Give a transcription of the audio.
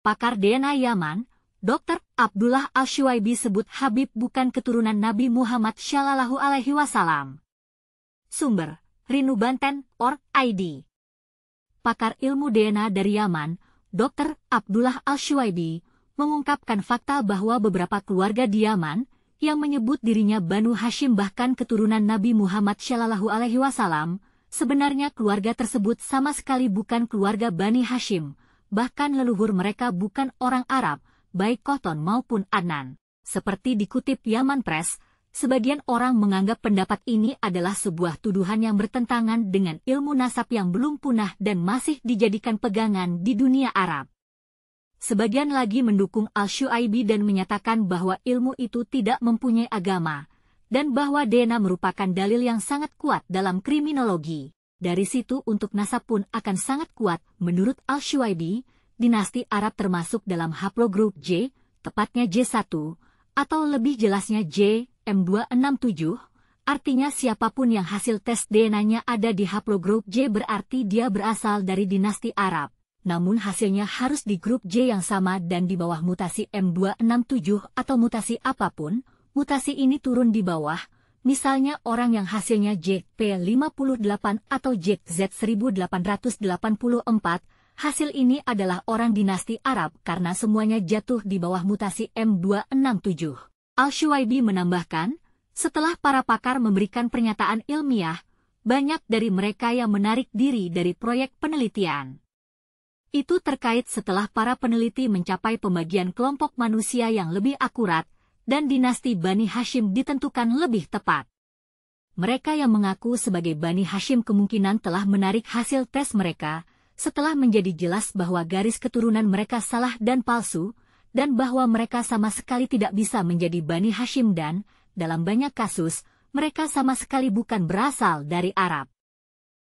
pakar DNA Yaman, Dr. Abdullah al shuaibi sebut Habib bukan keturunan Nabi Muhammad Shallallahu Alaihi Wasallam. Sumber, Rinu Banten, or ID. Pakar ilmu DNA dari Yaman, Dr. Abdullah al shuaibi mengungkapkan fakta bahwa beberapa keluarga di Yaman, yang menyebut dirinya Banu Hashim bahkan keturunan Nabi Muhammad Shallallahu Alaihi Wasallam, sebenarnya keluarga tersebut sama sekali bukan keluarga Bani Hashim, bahkan leluhur mereka bukan orang Arab, baik Koton maupun Adnan. Seperti dikutip Yaman Press, sebagian orang menganggap pendapat ini adalah sebuah tuduhan yang bertentangan dengan ilmu nasab yang belum punah dan masih dijadikan pegangan di dunia Arab. Sebagian lagi mendukung Al-Shu'aibi dan menyatakan bahwa ilmu itu tidak mempunyai agama, dan bahwa Dena merupakan dalil yang sangat kuat dalam kriminologi. Dari situ untuk nasab pun akan sangat kuat, menurut al shuaibi dinasti Arab termasuk dalam haplogroup J, tepatnya J1, atau lebih jelasnya J, M267, artinya siapapun yang hasil tes DNA-nya ada di haplogroup J berarti dia berasal dari dinasti Arab. Namun hasilnya harus di grup J yang sama dan di bawah mutasi M267 atau mutasi apapun, mutasi ini turun di bawah, misalnya orang yang hasilnya JP58 atau JZ1884, hasil ini adalah orang dinasti Arab karena semuanya jatuh di bawah mutasi M267. al shuaibi menambahkan, setelah para pakar memberikan pernyataan ilmiah, banyak dari mereka yang menarik diri dari proyek penelitian. Itu terkait setelah para peneliti mencapai pembagian kelompok manusia yang lebih akurat, dan dinasti Bani Hashim ditentukan lebih tepat. Mereka yang mengaku sebagai Bani Hashim kemungkinan telah menarik hasil tes mereka setelah menjadi jelas bahwa garis keturunan mereka salah dan palsu, dan bahwa mereka sama sekali tidak bisa menjadi Bani Hashim dan, dalam banyak kasus, mereka sama sekali bukan berasal dari Arab.